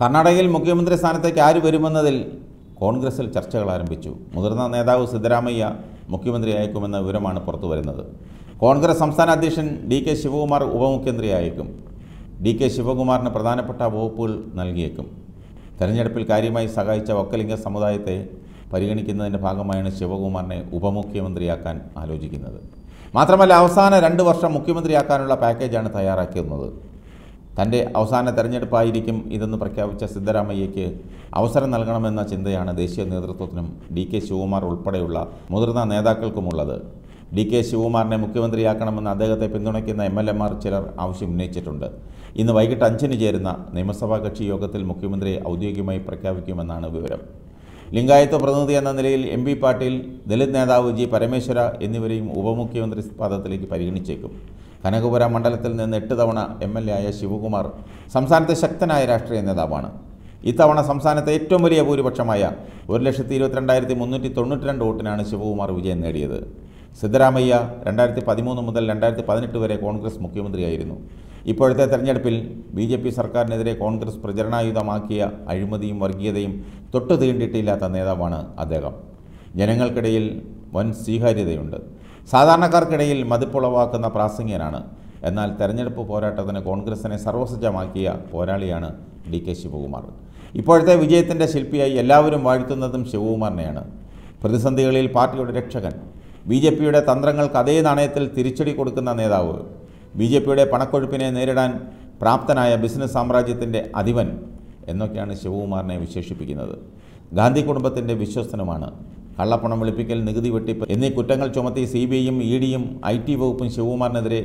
കർണാടകയിൽ മുഖ്യമന്ത്രി സ്ഥാനത്തേക്ക് ആര് വരുമെന്നതിൽ കോൺഗ്രസിൽ ചർച്ചകൾ ആരംഭിച്ചു മുതിർന്ന നേതാവ് സിദ്ധരാമയ്യ മുഖ്യമന്ത്രിയായേക്കുമെന്ന വിവരമാണ് പുറത്തു വരുന്നത് കോൺഗ്രസ് സംസ്ഥാന അധ്യക്ഷൻ ഡി കെ ശിവകുമാർ ഉപമുഖ്യമന്ത്രിയായേക്കും ഡി കെ ശിവകുമാറിന് പ്രധാനപ്പെട്ട വകുപ്പുകൾ നൽകിയേക്കും തെരഞ്ഞെടുപ്പിൽ കാര്യമായി സഹായിച്ച ഒക്കലിംഗ സമുദായത്തെ പരിഗണിക്കുന്നതിൻ്റെ ഭാഗമായാണ് ശിവകുമാറിനെ ഉപമുഖ്യമന്ത്രിയാക്കാൻ ആലോചിക്കുന്നത് മാത്രമല്ല അവസാന രണ്ട് വർഷം മുഖ്യമന്ത്രിയാക്കാനുള്ള പാക്കേജാണ് തയ്യാറാക്കിയിരുന്നത് തൻ്റെ അവസാന തെരഞ്ഞെടുപ്പായിരിക്കും ഇതെന്ന് പ്രഖ്യാപിച്ച സിദ്ധരാമയ്യയ്ക്ക് അവസരം നൽകണമെന്ന ചിന്തയാണ് ദേശീയ നേതൃത്വത്തിനും ഡി കെ ശിവകുമാർ ഉൾപ്പെടെയുള്ള മുതിർന്ന നേതാക്കൾക്കുമുള്ളത് ഡി കെ ശിവകുമാറിനെ മുഖ്യമന്ത്രിയാക്കണമെന്ന് അദ്ദേഹത്തെ പിന്തുണയ്ക്കുന്ന എം എൽ എമാർ ചിലർ ആവശ്യം ഉന്നയിച്ചിട്ടുണ്ട് ഇന്ന് വൈകിട്ട് അഞ്ചിന് ചേരുന്ന നിയമസഭാ കക്ഷി യോഗത്തിൽ മുഖ്യമന്ത്രിയെ ഔദ്യോഗികമായി പ്രഖ്യാപിക്കുമെന്നാണ് വിവരം ലിംഗായത്വ പ്രതിനിധി എന്ന നിലയിൽ എം പി പാട്ടീൽ ദലിത് നേതാവ് ജി പരമേശ്വര എന്നിവരെയും ഉപമുഖ്യമന്ത്രി പദത്തിലേക്ക് പരിഗണിച്ചേക്കും കനകപുര മണ്ഡലത്തിൽ നിന്ന് എട്ട് തവണ എം എൽ എ ആയ ശിവകുമാർ സംസ്ഥാനത്തെ ശക്തനായ രാഷ്ട്രീയ നേതാവാണ് ഇത്തവണ സംസ്ഥാനത്തെ ഏറ്റവും വലിയ ഭൂരിപക്ഷമായ ഒരു ലക്ഷത്തി ഇരുപത്തിരണ്ടായിരത്തി മുന്നൂറ്റി തൊണ്ണൂറ്റി രണ്ട് വോട്ടിനാണ് ശിവകുമാർ വിജയം നേടിയത് സിദ്ധരാമയ്യ രണ്ടായിരത്തി പതിമൂന്ന് മുതൽ രണ്ടായിരത്തി പതിനെട്ട് വരെ കോൺഗ്രസ് മുഖ്യമന്ത്രിയായിരുന്നു ഇപ്പോഴത്തെ തെരഞ്ഞെടുപ്പിൽ ബി ജെ പി സർക്കാരിനെതിരെ കോൺഗ്രസ് പ്രചരണായുധമാക്കിയ അഴിമതിയും വർഗീയതയും തൊട്ടു തീണ്ടിയിട്ടില്ലാത്ത നേതാവാണ് അദ്ദേഹം ജനങ്ങൾക്കിടയിൽ വൻ സ്വീകാര്യതയുണ്ട് സാധാരണക്കാർക്കിടയിൽ മതിപ്പുളവാക്കുന്ന പ്രാസംഗികനാണ് എന്നാൽ തെരഞ്ഞെടുപ്പ് പോരാട്ടത്തിന് കോൺഗ്രസിനെ സർവസജ്ജമാക്കിയ പോരാളിയാണ് ഡി കെ ശിവകുമാർ ഇപ്പോഴത്തെ വിജയത്തിൻ്റെ ശില്പിയായി എല്ലാവരും വാഴ്ത്തുന്നതും ശിവകുമാറിനെയാണ് പ്രതിസന്ധികളിൽ പാർട്ടിയുടെ രക്ഷകൻ ബി ജെ പിയുടെ തന്ത്രങ്ങൾക്ക് അതേ നാണയത്തിൽ തിരിച്ചടി കൊടുക്കുന്ന നേതാവ് ബി ജെ പിയുടെ പണക്കൊഴുപ്പിനെ നേരിടാൻ പ്രാപ്തനായ ബിസിനസ് സാമ്രാജ്യത്തിൻ്റെ അധിപൻ എന്നൊക്കെയാണ് ശിവകുമാറിനെ വിശേഷിപ്പിക്കുന്നത് ഗാന്ധി കുടുംബത്തിൻ്റെ വിശ്വസ്തനുമാണ് കള്ളപ്പണം വെളുപ്പിക്കൽ നികുതി വെട്ടിപ്പ് എന്നീ കുറ്റങ്ങൾ ചുമത്തി സി ബി ഐയും ഇ ഡിയും ഐ ടി വകുപ്പും ശിവകുമാറിനെതിരെ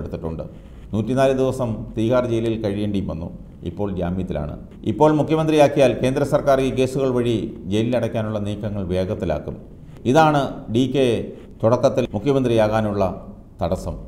എടുത്തിട്ടുണ്ട് നൂറ്റിനാല് ദിവസം തീഹാർ ജയിലിൽ കഴിയേണ്ടിയും വന്നു ഇപ്പോൾ ജാമ്യത്തിലാണ് ഇപ്പോൾ മുഖ്യമന്ത്രിയാക്കിയാൽ കേന്ദ്ര സർക്കാർ ഈ കേസുകൾ വഴി ജയിലിലടയ്ക്കാനുള്ള നീക്കങ്ങൾ വേഗത്തിലാക്കും ഇതാണ് ഡി കെ തുടക്കത്തിൽ മുഖ്യമന്ത്രിയാകാനുള്ള തടസ്സം